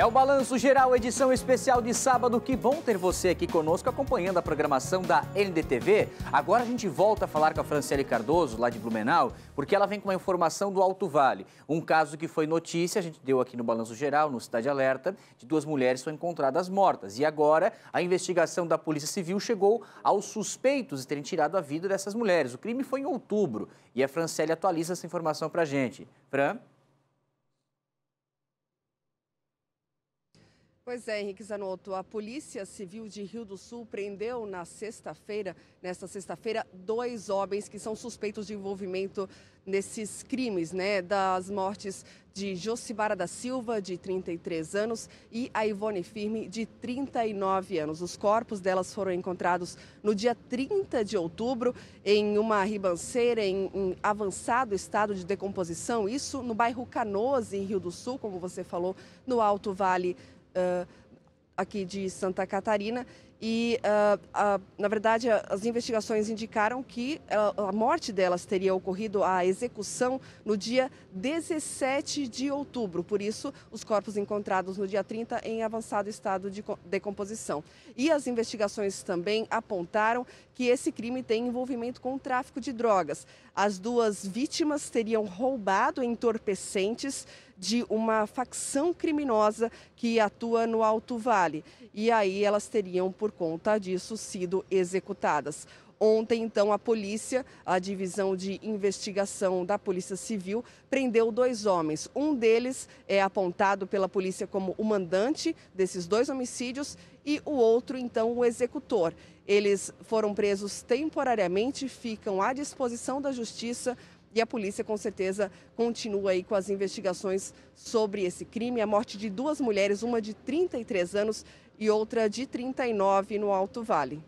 É o Balanço Geral, edição especial de sábado. Que bom ter você aqui conosco acompanhando a programação da NDTV. Agora a gente volta a falar com a Franciele Cardoso, lá de Blumenau, porque ela vem com uma informação do Alto Vale. Um caso que foi notícia, a gente deu aqui no Balanço Geral, no Cidade Alerta, de duas mulheres foram encontradas mortas. E agora a investigação da Polícia Civil chegou aos suspeitos de terem tirado a vida dessas mulheres. O crime foi em outubro e a Franciele atualiza essa informação a gente. Fran? Pois é, Henrique Zanotto, a Polícia Civil de Rio do Sul prendeu na sexta-feira, nesta sexta-feira, dois homens que são suspeitos de envolvimento nesses crimes, né, das mortes de Josibara da Silva, de 33 anos, e a Ivone Firme, de 39 anos. Os corpos delas foram encontrados no dia 30 de outubro em uma ribanceira em, em avançado estado de decomposição, isso no bairro Canoas, em Rio do Sul, como você falou, no Alto Vale uh, aqui de Santa Catarina. E, uh, uh, na verdade, as investigações indicaram que ah, a morte delas teria ocorrido a execução no dia 17 de outubro. Por isso, os corpos encontrados no dia 30 em avançado estado de decomposição. E as investigações também apontaram que esse crime tem envolvimento com o tráfico de drogas. As duas vítimas teriam roubado entorpecentes de uma facção criminosa que atua no Alto Vale. E aí elas teriam, por conta disso, sido executadas. Ontem, então, a polícia, a divisão de investigação da Polícia Civil, prendeu dois homens. Um deles é apontado pela polícia como o mandante desses dois homicídios e o outro, então, o executor. Eles foram presos temporariamente, ficam à disposição da justiça e a polícia, com certeza, continua aí com as investigações sobre esse crime. A morte de duas mulheres, uma de 33 anos e outra de 39, no Alto Vale.